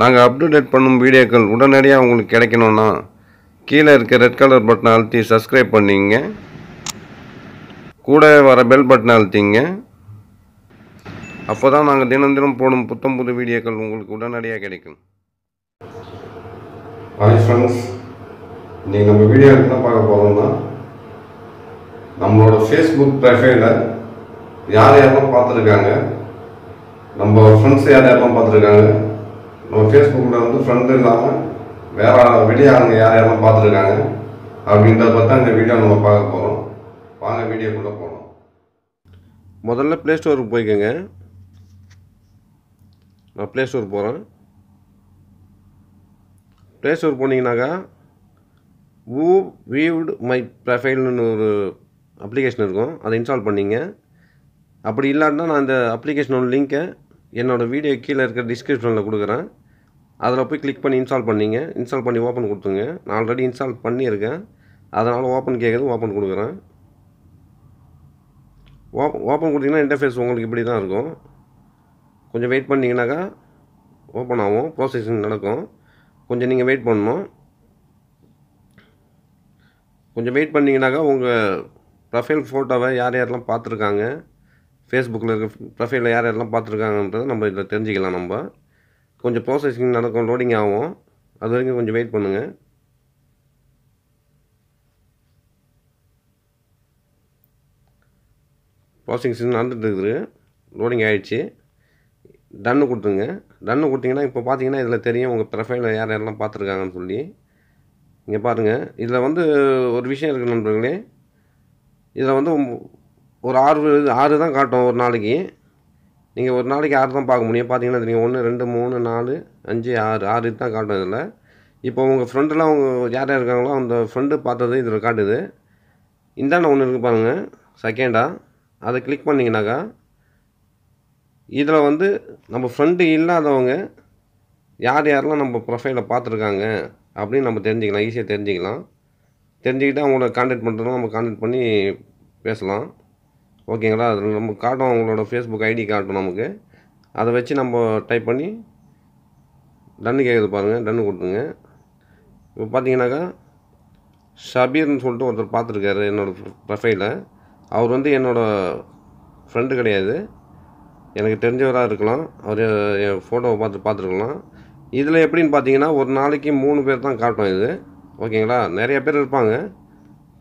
நாங்கள் அப்டுடேட் பண்ணும் வீடியோக்கள் உடனடியாக உங்களுக்கு கிடைக்கணும்னா கீழே இருக்க ரெட் கலர் பட்டனை அழுத்தி சப்ஸ்கிரைப் பண்ணிங்க கூட வர பெல் பட்டனை அழுத்திங்க அப்போ தான் நாங்கள் தினம் தினம் போடும் புத்தம் புது வீடியோக்கள் உங்களுக்கு உடனடியாக கிடைக்கும் ஹாய் ஃப்ரெண்ட்ஸ் இன்றைக்கி நம்ம வீடியோ என்ன பார்க்க போகிறோம்னா நம்மளோட ஃபேஸ்புக் ப்ரொஃபைலில் யார் யாரெல்லாம் பார்த்துருக்காங்க நம்ம ஃப்ரெண்ட்ஸ் யார் யாரெல்லாம் பார்த்துருக்காங்க நம்ம ஃபேஸ்புக்கில் வந்து ஃப்ரெண்டு இல்லாமல் வேற அங்கே யார் யாரும் பார்த்துருக்காங்க அப்படின்றத பார்த்தா இந்த வீடியோ நம்ம பார்க்க போகிறோம் வாங்க வீடியோக்குள்ளே போகணும் முதல்ல ப்ளே ஸ்டோருக்கு போய்க்கோங்க நான் ப்ளே ஸ்டோர் போகிறேன் ப்ளே ஸ்டோர் போனீங்கன்னாக்கா ஊ வியூட் மை ப்ரொஃபைல்னு ஒரு அப்ளிகேஷன் இருக்கும் அதை இன்ஸ்டால் பண்ணிங்க அப்படி இல்லாட்டினா நான் அந்த அப்ளிகேஷனோட லிங்க்கை என்னோடய வீடியோ கீழே இருக்கிற டிஸ்கிரிப்ஷனில் கொடுக்குறேன் அதில் போய் கிளிக் பண்ணி இன்ஸ்டால் பண்ணிங்க இன்ஸ்டால் பண்ணி ஓப்பன் கொடுத்துங்க நான் ஆல்ரெடி இன்ஸ்டால் பண்ணியிருக்கேன் அதனால் ஓப்பன் கேட்குறது ஓப்பன் கொடுக்குறேன் ஓப்பன் ஓப்பன் கொடுத்தீங்கன்னா இன்டர்ஃபேஸ் உங்களுக்கு இப்படி தான் இருக்கும் கொஞ்சம் வெயிட் பண்ணிங்கனாக்கா ஓப்பன் ஆகும் ப்ராசஸிங் நடக்கும் கொஞ்சம் நீங்கள் வெயிட் பண்ணணும் கொஞ்சம் வெயிட் பண்ணிங்கனாக்கா உங்கள் ப்ரொஃபைல் ஃபோட்டோவை யார் யாரெல்லாம் பார்த்துருக்காங்க ஃபேஸ்புக்கில் இருக்க ப்ரொஃபைலில் யார் யாரெல்லாம் பார்த்துருக்காங்கன்றதை நம்ம இதில் தெரிஞ்சுக்கலாம் நம்ம கொஞ்சம் ப்ராசஸிங் நடக்கும் லோடிங் ஆகும் அது வரைக்கும் கொஞ்சம் வெயிட் பண்ணுங்கள் ப்ராசஸிங் நடந்துட்டுருக்குது லோடிங் ஆகிடுச்சு டன்னு கொடுத்துங்க டன்னு கொடுத்தீங்கன்னா இப்போ பார்த்தீங்கன்னா இதில் தெரியும் உங்கள் ப்ரொஃபைலில் யார் யாரெல்லாம் பார்த்துருக்காங்கன்னு சொல்லி இங்கே பாருங்கள் இதில் வந்து ஒரு விஷயம் இருக்குது நண்பர்களே இதில் வந்து ஒரு ஆறு ஆறு தான் காட்டும் ஒரு நாளைக்கு நீங்கள் ஒரு நாளைக்கு ஆறு தான் பார்க்க முடியும் பார்த்தீங்கன்னா நீங்கள் ஒன்று ரெண்டு மூணு நாலு அஞ்சு ஆறு ஆறு இது தான் காட்டும் இதில் இப்போ உங்கள் ஃப்ரெண்டெலாம் அவங்க யார் யார் இருக்காங்களோ அந்த ஃப்ரெண்டு பார்த்தது இதில் காட்டுது இந்த ஒன்று இருக்குது பாருங்கள் செகண்டாக அதை கிளிக் பண்ணிங்கனாக்கா இதில் வந்து நம்ம ஃப்ரெண்டு இல்லாதவங்க யார் யாரெல்லாம் நம்ம ப்ரொஃபைலை பார்த்துருக்காங்க அப்படின்னு நம்ம தெரிஞ்சுக்கலாம் ஈஸியாக தெரிஞ்சுக்கலாம் தெரிஞ்சுக்கிட்டு அவங்கள காண்டாக்ட் பண்ணுறதுலாம் நம்ம காண்டாக்ட் பண்ணி பேசலாம் ஓகேங்களா அதில் நம்ம காட்டும் அவங்களோட ஃபேஸ்புக் ஐடி காட்டும் நமக்கு அதை வச்சு நம்ம டைப் பண்ணி டன்னு கேட்குது பாருங்கள் டன்னு கொடுத்துங்க இப்போ பார்த்தீங்கன்னாக்கா ஷபீர்னு சொல்லிட்டு ஒருத்தர் பார்த்துருக்காரு என்னோடய ப்ரொஃபைலை அவர் வந்து என்னோடய ஃப்ரெண்டு கிடையாது எனக்கு தெரிஞ்சவராக இருக்கலாம் அவர் என் ஃபோட்டோவை பார்த்து பார்த்துருக்கலாம் இதில் எப்படின்னு பார்த்தீங்கன்னா ஒரு நாளைக்கு மூணு பேர் தான் காட்டும் இது ஓகேங்களா நிறைய பேர் இருப்பாங்க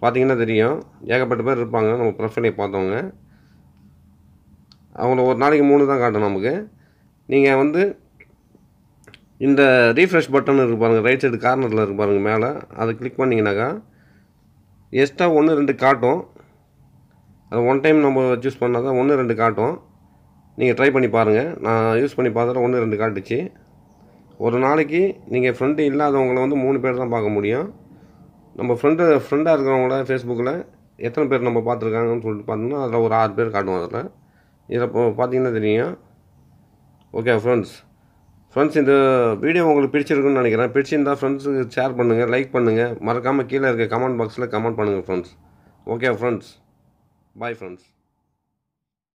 பார்த்தீங்கன்னா தெரியும் ஏகப்பட்ட பேர் இருப்பாங்க நம்ம ப்ரொஃபைலை பார்த்தவங்க அவங்கள ஒரு நாளைக்கு மூணு தான் காட்டும் நமக்கு நீங்கள் வந்து இந்த ரீஃப்ரெஷ் பட்டன் இருக்கு பாருங்கள் ரைட் சைடு கார்னரில் இருக்கு பாருங்கள் மேலே அதை கிளிக் பண்ணிங்கனாக்கா எக்ஸ்ட்ரா ஒன்று ரெண்டு காட்டும் அது ஒன் டைம் நம்ம சூஸ் பண்ணால் தான் ஒன்று ரெண்டு காட்டும் நீங்கள் ட்ரை பண்ணி பாருங்கள் நான் யூஸ் பண்ணி பார்த்தாலும் ஒன்று ரெண்டு காட்டுச்சு ஒரு நாளைக்கு நீங்கள் ஃப்ரெண்டு இல்லாதவங்களை வந்து மூணு பேர் தான் பார்க்க முடியும் நம்ம ஃப்ரெண்டு ஃப்ரெண்டாக இருக்கிறவங்கள ஃபேஸ்புக்கில் எத்தனை பேர் நம்ம பார்த்துருக்காங்கன்னு சொல்லிட்டு பார்த்தோம்னா அதில் ஒரு ஆறு பேர் காட்டும் அதில் இதில் இப்போ பார்த்தீங்கன்னா தெரியும் ஓகே ஃப்ரெண்ட்ஸ் ஃப்ரெண்ட்ஸ் இந்த வீடியோ உங்களுக்கு பிடிச்சிருக்குன்னு நினைக்கிறேன் பிடிச்சிருந்தால் ஃப்ரெண்ட்ஸுக்கு ஷேர் பண்ணுங்கள் லைக் பண்ணுங்கள் மறக்காமல் கீழே இருக்க கமெண்ட் பாக்ஸில் கமெண்ட் பண்ணுங்கள் friends okay friends bye friends